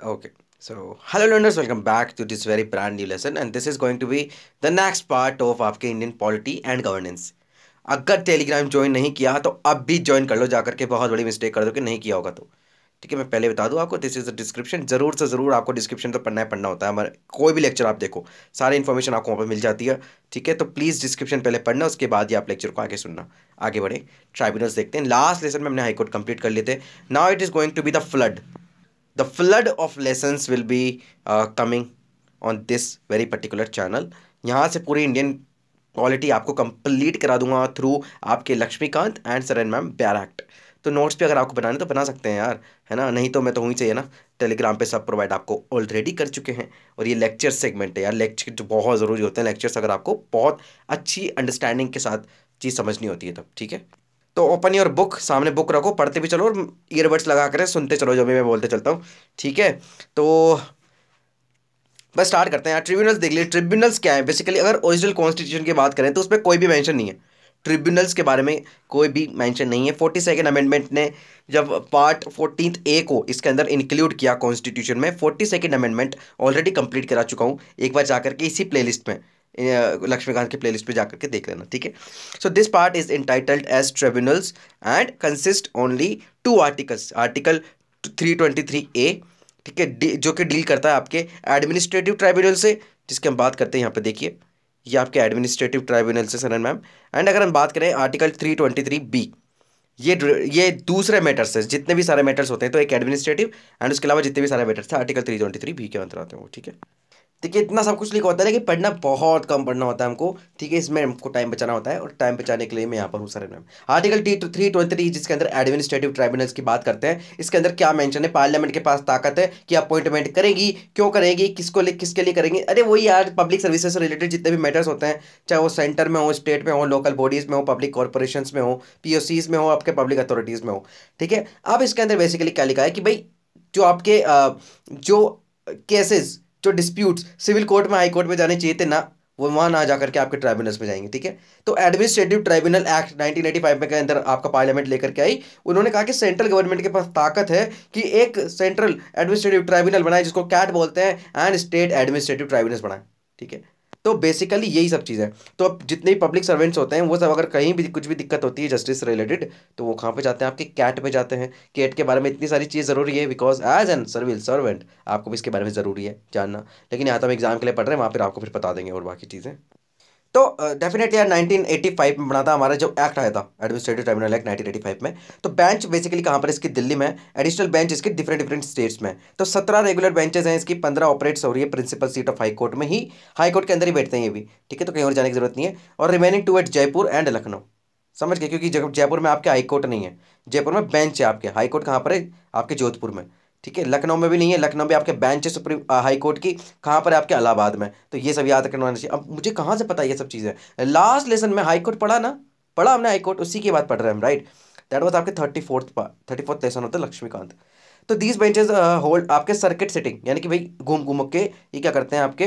okay so hello learners welcome back to this very brand new lesson and this is going to be the next part of आपके Indian polity and governance अगर Telegram join नहीं किया तो अब भी join कर लो जाकर के बहुत बड़ी मिस्टेक कर दो कि नहीं किया होगा तो ठीक है मैं पहले बता दूं आपको दिस इज़ द डिस्क्रिप्शन जरूर से ज़रूर आपको डिस्क्रिप्शन तो पढ़ना है पढ़ना होता है हमारे कोई भी लेक्चर आप देखो सारी इन्फॉर्मेशन आपको वहाँ पर मिल जाती है ठीक है तो प्लीज़ डिस्क्रिप्शन पहले पढ़ना उसके बाद ही आप लेक्चर को आगे सुनना आगे बढ़े ट्राइब्यूनल्स देखते हैं लास्ट लेसन में हमने हाईकोर्ट कंप्लीट कर लिए थे now it is going to be the flood the flood of lessons will be uh, coming on this very particular channel यहाँ से पूरी इंडियन क्वालिटी आपको कंप्लीट करा दूंगा थ्रू आपके लक्ष्मीकांत एंड सरन मैम बैरैक्ट तो नोट्स पे अगर आपको बनाने तो बना सकते हैं यार है ना नहीं तो मैं तो से चाहिए ना टेलीग्राम पे सब प्रोवाइड आपको ऑलरेडी कर चुके हैं और ये लेक्चर सेगमेंट है यार लेक्चर जो बहुत ज़रूरी होते हैं लेक्चर्स अगर आपको बहुत अच्छी अंडरस्टैंडिंग के साथ चीज़ समझनी होती है तब ठीक है तो ओपन योर बुक सामने बुक रखो पढ़ते भी चलो और ईयरबड्स लगा कर सुनते चलो जो भी मैं बोलते चलता हूँ ठीक है तो बस स्टार्ट करते हैं यार ट्रिब्यूनल्स देख लिए ट्रिब्यूनल्स क्या है बेसिकली अगर ओरिजिनल कॉन्स्टिट्यूशन की बात करें तो उसमें कोई भी मैंशन नहीं है ट्रिब्यूनल्स के बारे में कोई भी मैंशन नहीं है फोर्टी सेकेंड अमेंडमेंट ने जब पार्ट फोर्टीन ए को इसके अंदर इंक्लूड किया कॉन्स्टिट्यूशन में forty second amendment already complete करा चुका हूँ एक बार जाकर के इसी प्लेलिस्ट में लक्ष्मीकांत के प्लेलिस्ट पे जाकर के देख लेना ठीक है so this part is entitled as tribunals and consist only two articles article three twenty three A ठीक है जो कि डील करता है आपके एडमिनिस्ट्रेटिव ट्राइब्यूनल से जिसकी हम बात करते हैं यहाँ पे देखिए ये आपके एडमिनिस्ट्रेटिव ट्राइब्यूनल से सरन मैम एंड अगर हम बात करें article three twenty three B ये ये दूसरे मैटर्स है जितने भी सारे मैटर्स होते हैं तो एक एडमिनिस्ट्रेटिव एंड उसके अलावा जितने भी सारे मैटर्स हैं article three twenty three B के अंतर आते हैं वो ठीक है देखिए इतना सब कुछ लिखा होता है लेकिन पढ़ना बहुत कम पढ़ना होता है हमको ठीक है इसमें हमको टाइम बचाना होता है और टाइम बचाने के लिए मैं यहाँ पर हूँ sir ma'am article T three twenty three जिसके अंदर एडमिनिस्ट्रेटिव ट्राइब्यूनल्स की बात करते हैं इसके अंदर क्या मेंशन है पार्लियामेंट के पास ताकत है कि अपॉइंटमेंट करेगी क्यों करेगी किसको किसके लिए करेंगी अरे वही यार पब्लिक सर्विसेज से रिलेटेड जितने भी मैटर्स होते हैं चाहे वो सेंटर में हो स्टेट में हो लोकल बॉडीज़ में हो पब्लिक कॉरपोरेशन में हो पी में हो आपके पब्लिक अथॉरिटीज़ में हो ठीक है अब इसके अंदर बेसिकली क्या लिखा है कि भाई जो आपके जो केसेज़ जो डिस्प्यूट्स सिविल कोर्ट में हाई कोर्ट में जाने चाहिए थे ना वो वहाँ ना जाकर के आपके ट्राइब्यूनल्स में जाएंगे ठीक है तो एडमिनिस्ट्रेटिव ट्राइब्यूनल एक्ट 1985 में के अंदर आपका पार्लियामेंट लेकर के आई उन्होंने कहा कि सेंट्रल गवर्नमेंट के पास ताकत है कि एक सेंट्रल एडमिनिस्ट्रेटिव ट्राइब्यूनल बनाए जिसको कैट बोलते हैं एंड स्टेट एडमिनिस्ट्रेटिव ट्राइब्यूनल बनाए ठीक है तो बेसिकली यही सब चीज़ है तो अब जितने भी पब्लिक सर्वेंट्स होते हैं वो सब अगर कहीं भी कुछ भी दिक्कत होती है जस्टिस रिलेटेड तो वो कहाँ पे जाते हैं आपके कैट में जाते हैं कैट के बारे में इतनी सारी चीज़ ज़रूरी है because as an civil servant आपको भी इसके बारे में ज़रूरी है जानना लेकिन यहाँ तो हम एग्जाम के लिए पढ़ रहे हैं वहाँ पर आपको फिर बता देंगे और बाकी चीज़ें तो डेफिनेटली यार 1985 में बना था हमारा जो एक्ट आया था एडमिनिस्ट्रेटिव ट्राइब्यूनल एक्ट 1985 में तो बेंच बेसिकली कहाँ पर इसकी दिल्ली में एडिशनल बेंच इसकी डिफरेंट डिफरेंट स्टेट्स में तो सत्रह रेगुलर बेंचेज हैं इसकी पंद्रह ऑपरेट्स हो रही है principal seat of high court में ही हाई कोर्ट के अंदर ही बैठते हैं ये भी ठीक है तो कहीं और जाने की जरूरत नहीं है और remaining two at Jaipur and Lucknow समझ गए क्योंकि जयपुर में आपके हाई कोर्ट नहीं है जयपुर में बेंच है आपके हाई कोर्ट कहाँ पर है आपके जोधपुर में ठीक है लखनऊ में भी नहीं है लखनऊ में आपके बेंच है सुप्रीम हाई कोर्ट की कहाँ पर है आपके अलाहाबाद में तो ये सब याद करना चाहिए अब मुझे कहाँ से पता ये सब चीज़ें लास्ट लेसन में हाई कोर्ट पढ़ा ना पढ़ा हमने हाई कोर्ट उसी की बात पढ़ रहे हैं हम राइट दैट वॉज आपके thirty fourth thirty fourth lesson होता है लक्ष्मीकांत तो दीज बेंचेज होल्ड आपके सर्किट सिटिंग यानी कि भाई घूम घूम के ये क्या करते हैं आपके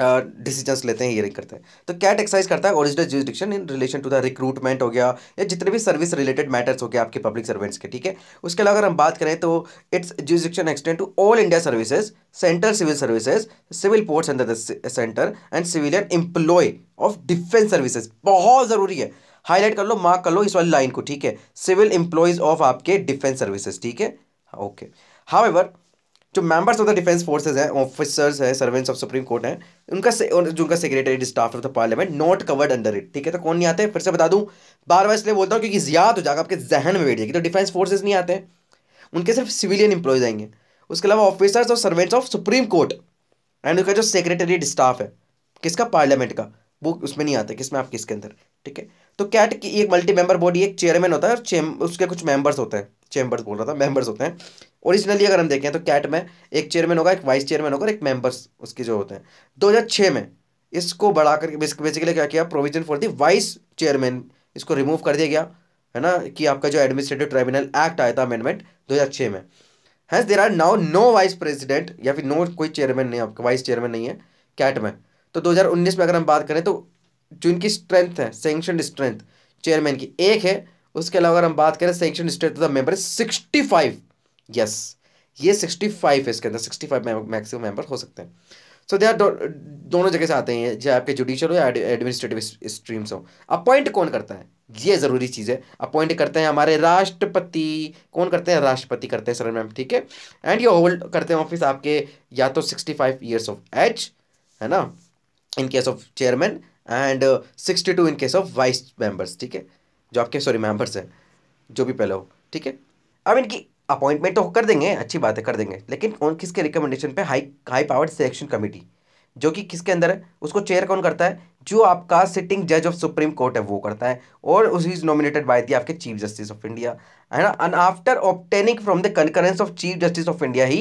डिसीजंस लेते हैं हियरिंग करते हैं तो कैट एक्सरसाइज करता है original jurisdiction in relation to the recruitment हो गया या जितने भी सर्विस रिलेटेड मैटर्स हो गया आपके पब्लिक सर्वेंट्स के ठीक है उसके अलावा अगर हम बात करें तो its jurisdiction extend to all India services central civil services civil posts under the centre and civilian employ of defence services बहुत ज़रूरी है हाईलाइट कर लो मार्क कर लो इस वाली लाइन को ठीक है सिविल एम्प्लॉयज़ ऑफ आपके डिफेंस सर्विसेज ठीक है ओके हाउ एवर जो members of the defence forces है ऑफिसर्स है सर्वेंट्स ऑफ सुप्रीम कोर्ट है उनका जो उनका secretary staff of the parliament not covered under it ठीक है तो कौन नहीं आते फिर से बता दूं बार बार इसलिए बोलता हूँ क्योंकि ज्यादा हो जाएगा आपके जहन में बैठ जाएगी तो डिफेंस फोर्सेज नहीं आते उनके सिर्फ सिविलियन इंप्लॉयज आएंगे उसके अलावा ऑफिसर्स और servants of supreme court and उनका जो सेक्रेटरी स्टाफ है किसका पार्लियामेंट का वो उसमें नहीं आता किसमें आप किसके अंदर ठीक है तो कैट की एक मल्टी मेंबर बॉडी एक चेयरमैन होता है और उसके कुछ मेंबर्स होते हैं चैम्बर्स बोल रहा था मेंबर्स होते हैं ओरिजिनली अगर हम देखें तो कैट में एक चेयरमैन होगा एक वाइस चेयरमैन होगा एक मेंबर्स उसके जो होते हैं 2006 में इसको बढ़ा करके बेसिकली क्या किया provision for the vice chairman इसको रिमूव कर दिया गया है ना कि आपका जो एडमिनिस्ट्रेटिव ट्राइब्यूनल एक्ट आया था अमेंडमेंट दो में hence there are now no vice president या फिर नो कोई चेयरमैन नहीं आपका वाइस चेयरमैन नहीं है कैट में तो दो में अगर हम बात करें तो जिनकी स्ट्रेंथ है सेंक्शन स्ट्रेंथ चेयरमैन की एक है उसके अलावा अगर हम बात करें sanction state the member sixty five yes ये सिक्सटी फाइव है इसके अंदर सिक्सटी फाइव मैक्सिमम मेंबर हो सकते हैं सो दे आर दोनों जगह से आते हैं चाहे आपके जुडिशियल हो या एडमिनिस्ट्रेटिव स्ट्रीम्स हो अपॉइंट कौन करता है ये ज़रूरी चीज़ है अपॉइंट करते हैं हमारे राष्ट्रपति कौन करते हैं राष्ट्रपति करते हैं सर मैम ठीक है एंड ये होल्ड करते हैं ऑफिस आपके या तो sixty five years of age है ना in case of chairman and sixty two in case of vice members ठीक है जो आपके सॉरी मेम्बर्स हैं जो भी पहले हो ठीक है अब इनकी अपॉइंटमेंट तो कर देंगे अच्छी बात है कर देंगे लेकिन कौन किसके रिकमेंडेशन पे high high powered selection committee जो कि किसके अंदर है उसको चेयर कौन करता है जो आपका सिटिंग जज ऑफ सुप्रीम कोर्ट है वो करता है और उस इज नॉमिनेटेड बाय दी आपके चीफ जस्टिस ऑफ इंडिया है ना and after obtaining from the concurrence of chief justice of India ही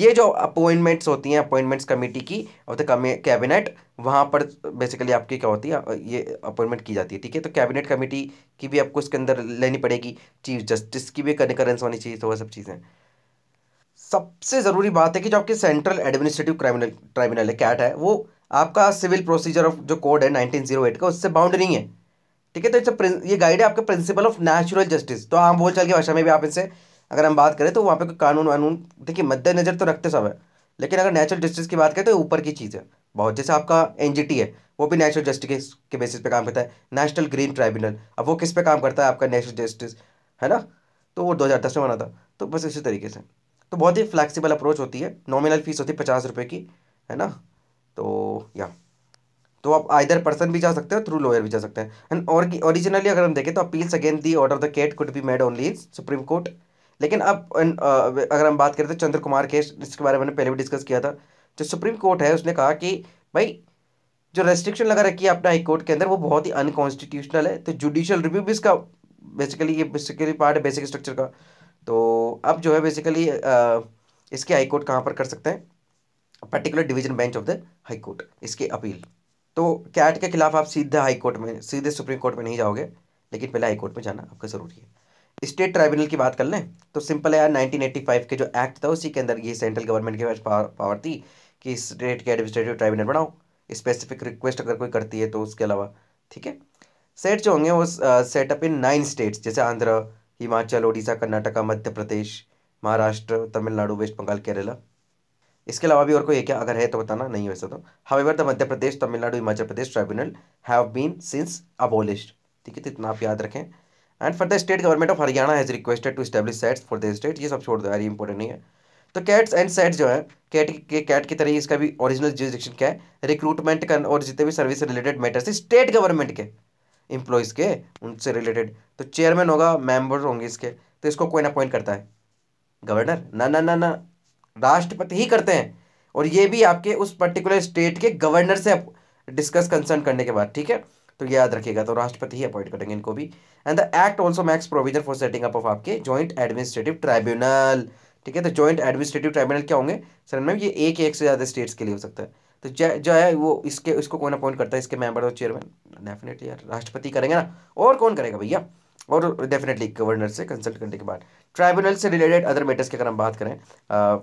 ये जो अपॉइंटमेंट्स होती हैं अपॉइंटमेंट्स कमेटी की और द कैबिनेट वहाँ पर बेसिकली आपकी क्या होती है ये अपॉइंटमेंट की जाती है ठीक है तो कैबिनेट कमेटी की भी आपको इसके अंदर लेनी पड़ेगी चीफ जस्टिस की भी करेंस होनी चाहिए तो वह सब चीज़ें सबसे ज़रूरी बात है कि जो आपके सेंट्रल एडमिनिस्ट्रेटिव क्राइमिनल ट्राइब्यूनल है कैट है वो आपका सिविल प्रोसीजर ऑफ जो कोड है नाइनटीन oh का उससे बाउंड नहीं है ठीक है तो इट्स ये गाइड है आपके प्रिंसिपल ऑफ नेचुरल जस्टिस तो आम बोल चाल की भाषा में भी आप इसे अगर हम बात करें तो वहाँ पे कानून वानून देखिए मद्देनजर तो रखते सब है लेकिन अगर नेचुरल जस्टिस की बात करें तो ऊपर की चीज़ है बहुत जैसे आपका एन है वो भी नेचुरल जस्टिस के बेसिस पे काम करता है नेशनल ग्रीन ट्राइब्यूनल अब वो किस पे काम करता है आपका नेशनल जस्टिस है ना तो वो दो में बना था तो बस इसी तरीके से तो बहुत ही फ्लैक्सीबल अप्रोच होती है नॉमिनल फीस होती है पचास रुपये की है ना तो या तो आप आइदर पर्सन भी जा सकते हैं थ्रू लॉयर भी जा सकते हैं एंड और ओरिजिनली अगर हम देखें तो appeals again the order of the CAT could be made only in supreme court लेकिन अब अगर हम बात करें तो चंद्र कुमार केस जिसके बारे में पहले भी डिस्कस किया था जो सुप्रीम कोर्ट है उसने कहा कि भाई जो रेस्ट्रिक्शन लगा रखी है अपना हाई कोर्ट के अंदर वो बहुत ही अनकॉन्स्टिट्यूशनल है तो जुडिशियल रिव्यू भी इसका बेसिकली ये बेसिकली पार्ट है बेसिक स्ट्रक्चर का तो अब जो है बेसिकली इसके हाई कोर्ट कहाँ पर कर सकते हैं particular division bench of the high court इसकी अपील तो कैट के खिलाफ आप सीधे हाई कोर्ट में सीधे सुप्रीम कोर्ट में नहीं जाओगे लेकिन पहले हाई कोर्ट में जाना आपका ज़रूरी है स्टेट ट्राइब्यूनल की बात कर लें तो सिंपल है यार 1985 के जो एक्ट था उसी के अंदर ये सेंट्रल गवर्नमेंट के पास पावर थी कि स्टेट के एडमिनिस्ट्रेटिव ट्राइब्यूनल बनाओ स्पेसिफिक रिक्वेस्ट अगर कोई करती है तो उसके अलावा ठीक है सेट जो होंगे वो सेटअप इन नाइन स्टेट्स जैसे आंध्र हिमाचल उड़ीसा कर्नाटका मध्य प्रदेश महाराष्ट्र तमिलनाडु वेस्ट बंगाल केरला इसके अलावा भी और कोई क्या अगर है तो बताना नहीं वैसे तो ever the Madhya Pradesh Tamil Nadu Himachal Pradesh tribunal have been since abolished ठीक है तो इतना आप याद रखें and for the state government of Haryana has requested to establish SATs for the state ये सब छोड़ दो वेरी इंपॉर्टेंट नहीं है तो कैट्स एंड सेट्स जो है कैट के कैट की तरह इसका भी ओरिजिनल जुरिडिक्शन क्या है रिक्रूटमेंट का और जितने भी service related matters state government के एम्प्लॉयज़ के उनसे रिलेटेड तो चेयरमैन होगा मेंबर होंगे इसके तो इसको कोई ना अपॉइंट करता है गवर्नर ना ना ना ना राष्ट्रपति ही करते हैं और ये भी आपके उस पर्टिकुलर स्टेट के गवर्नर से डिस्कस कंसर्न करने के बाद ठीक है तो याद रखिएगा तो राष्ट्रपति ही अपॉइंट करेंगे इनको भी and the act also makes provision for setting up of आपके ज्वाइंट एडमिनिस्ट्रेटिव ट्राइब्यूनल ठीक है तो ज्वाइंट एडमिनिस्ट्रेटिव ट्राइब्यूनल क्या होंगे सर मैम ये एक एक से ज़्यादा स्टेट्स के लिए हो सकता है तो जो है वो इसके इसको कौन अपॉइंट करता है इसके मेंबर और चेयरमैन डेफिनेटली यार राष्ट्रपति करेंगे ना और कौन करेगा भैया और डेफिनेटली गवर्नर से कंसल्ट करने के बाद ट्राइब्यूनल से रिलेटेड अदर मैटर्स की अगर हम बात करें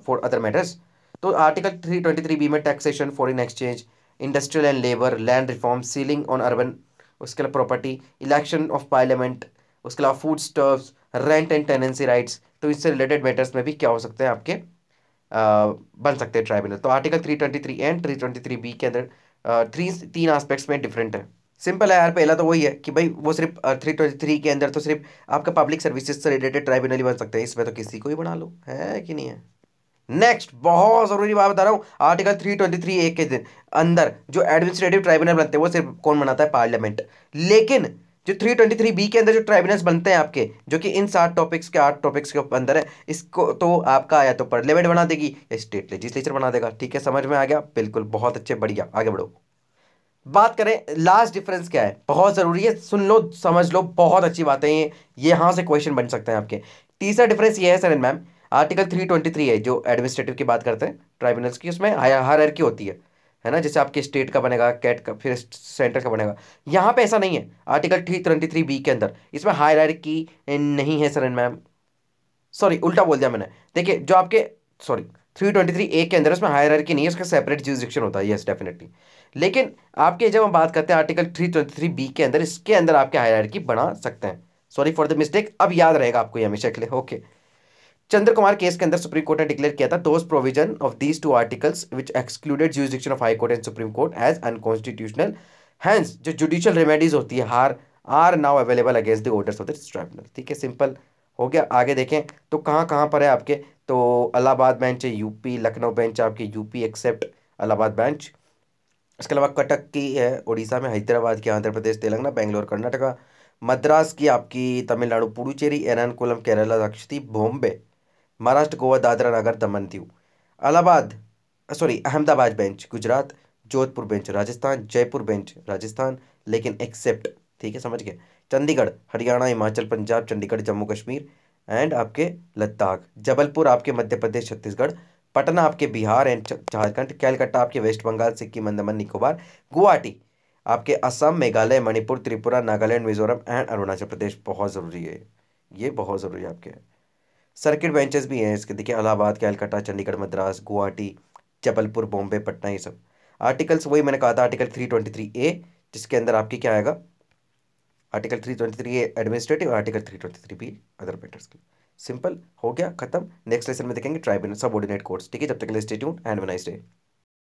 फॉर अदर मैटर्स तो article three twenty three B में taxation foreign exchange industrial and labour land reform ceiling on urban उसके अलावा प्रॉपर्टी इलेक्शन ऑफ पार्लियामेंट उसके अलावा foodstuffs rent and tenancy rights तो इससे रिलेटेड मैटर्स में भी क्या हो सकते हैं आपके आ, बन सकते हैं ट्राइब्यूनल तो article three twenty three and three twenty three B के अंदर थ्री तीन आस्पेक्ट्स में डिफरेंट है सिंपल है यार पहला तो वही है कि भाई वो सिर्फ थ्री ट्वेंटी थ्री के अंदर तो सिर्फ आपका पब्लिक सर्विसेज से रिलेटेड ट्राइब्यूनल ही बन सकते हैं इसमें तो किसी को ही बना लो है कि नहीं है नेक्स्ट बहुत ज़रूरी बात बता रहा हूँ article three twenty three A के दिन अंदर जो एडमिनिस्ट्रेटिव ट्राइब्यूनल बनते हैं वो सिर्फ कौन बनाता है पार्लियामेंट लेकिन जो थ्री ट्वेंटी थ्री बी के अंदर जो ट्राइब्यूनल्स बनते हैं आपके जो कि इन सात टॉपिक्स के आठ टॉपिक्स के अंदर है इसको तो आपका या तो पार्लियामेंट बना देगी या स्टेट लेजिस्लेचर बना देगा ठीक है समझ में आ गया बिल्कुल बहुत अच्छे बढ़िया आगे बढ़ो बात करें लास्ट डिफरेंस क्या है बहुत ज़रूरी है सुन लो समझ लो बहुत अच्छी बात है ये यहाँ से क्वेश्चन बन सकते हैं आपके तीसरा डिफरेंस ये है sir and ma'am article three twenty three है जो एडमिनिस्ट्रेटिव की बात करते हैं ट्राइब्यूनल्स की उसमें हर हर की होती है है ना जैसे आपके स्टेट का बनेगा कैट का फिर सेंटर का बनेगा यहाँ पे ऐसा नहीं है article three twenty three B के अंदर इसमें हायर की नहीं है सर एंड मैम सॉरी उल्टा बोल दिया मैंने देखिए जो आपके sorry three twenty three A के अंदर उसमें हायर की नहीं है उसका सेपरेट ज्यूरिस्डिक्शन होता है येस डेफिनेटली लेकिन आपके जब हम बात करते हैं article three twenty three B के अंदर इसके अंदर आपके हायर बना सकते हैं सॉरी फॉर द मिस्टेक अब याद रहेगा आपको ये हमेशा के लिए okay okay. Chandra Kumar case के अंदर सुप्रीम कोर्ट ने डिक्लेयर किया था those provision of these two articles which excluded jurisdiction of high court and supreme court as unconstitutional hence जो जुडिशियल रेमेडीज होती है हार are now available against the orders of the tribunal ठीक है simple हो गया आगे देखें तो कहाँ कहाँ पर है आपके तो अलाहाबाद बेंच है यूपी लखनऊ बेंच आपके यूपी एक्सेप्ट अलाहाबाद बेंच इसके अलावा कटक की है उड़ीसा में हैदराबाद की आंध्र प्रदेश तेलंगाना बेंगलोर कर्नाटका मद्रास की आपकी Tamil Nadu Puducherry Ernakulam Kerala Lakshadweep Bombay Maharashtra Goa Dadra Nagar Daman Diu Allahabad sorry Ahmedabad bench Gujarat Jodhpur bench Rajasthan Jaipur bench Rajasthan लेकिन एक्सेप्ट ठीक है समझ गए चंडीगढ़ हरियाणा हिमाचल पंजाब चंडीगढ़ जम्मू कश्मीर एंड आपके लद्दाख जबलपुर आपके मध्य प्रदेश छत्तीसगढ़ पटना आपके बिहार एंड झारखंड कैलकटा आपके वेस्ट बंगाल सिक्किम अंदमन निकोबार गुवाहाटी आपके असम मेघालय मणिपुर त्रिपुरा नागालैंड मिजोरम एंड अरुणाचल प्रदेश बहुत ज़रूरी है ये बहुत ज़रूरी है आपके सर्किट बेंचेस भी हैं इसके देखिए अलाहाबाद कैलकाटा चंडीगढ़ मद्रास गुवाहाटी जबलपुर बॉम्बे पटना ये सब आर्टिकल्स वही मैंने कहा था article three twenty three A जिसके अंदर आपकी क्या आएगा article three twenty three A administrative article three twenty three B other matters के सिंपल हो गया खत्म नेक्स्ट लेसन में देखेंगे ट्राइब्यूनल ऑर्डिनेट कोर्स ठीक है जब तक के एंड वे नाइस डे